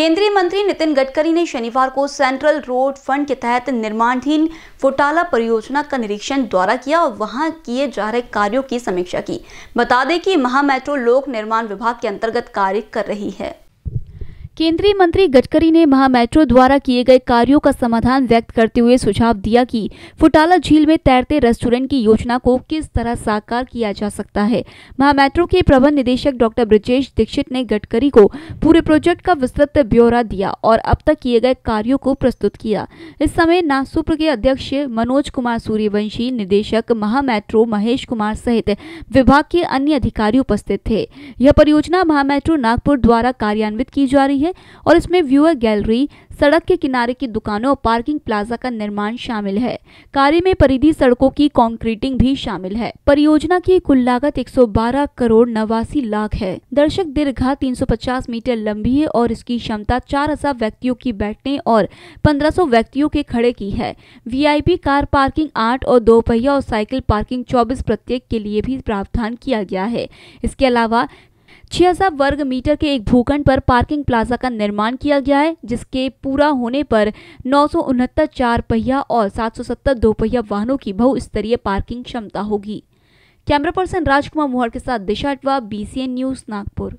केंद्रीय मंत्री नितिन गडकरी ने शनिवार को सेंट्रल रोड फंड के तहत निर्माणधीन फुटाला परियोजना का निरीक्षण द्वारा किया और वहां किए जा रहे कार्यों की समीक्षा की बता दें कि महा मेट्रो लोक निर्माण विभाग के अंतर्गत कार्य कर रही है केंद्रीय मंत्री गडकरी ने महा मेट्रो द्वारा किए गए कार्यों का समाधान व्यक्त करते हुए सुझाव दिया कि फुटाला झील में तैरते रेस्टोरेंट की योजना को किस तरह साकार किया जा सकता है महा मेट्रो के प्रबंध निदेशक डॉक्टर ब्रिजेश दीक्षित ने गडकरी को पूरे प्रोजेक्ट का विस्तृत ब्यौरा दिया और अब तक किए गए कार्यो को प्रस्तुत किया इस समय नागसुप्र के अध्यक्ष मनोज कुमार सूर्यवंशी निदेशक महा मेट्रो महेश कुमार सहित विभाग के अन्य अधिकारी उपस्थित थे यह परियोजना महा मेट्रो नागपुर द्वारा कार्यान्वित की जा रही गई है और इसमें व्यूअर गैलरी सड़क के किनारे की दुकानों और पार्किंग प्लाजा का निर्माण शामिल है कार्य में परिधि सड़कों की कॉन्क्रीटिंग भी शामिल है परियोजना की कुल लागत 112 करोड़ नवासी लाख है दर्शक दीर्घा 350 मीटर लंबी है और इसकी क्षमता 4000 व्यक्तियों की बैठने और 1500 व्यक्तियों के खड़े की है वीआईपी कार पार्किंग आठ और दो पहिया और साइकिल पार्किंग चौबीस प्रत्येक के लिए भी प्रावधान किया गया है इसके अलावा छियासा वर्ग मीटर के एक भूखंड पर पार्किंग प्लाजा का निर्माण किया गया है जिसके पूरा होने पर नौ सौ चार पहिया और सात सौ सत्तर दो पहिया वाहनों की बहुस्तरीय पार्किंग क्षमता होगी कैमरा पर्सन राजकुमार मोहर के साथ दिशा अटवा एन न्यूज नागपुर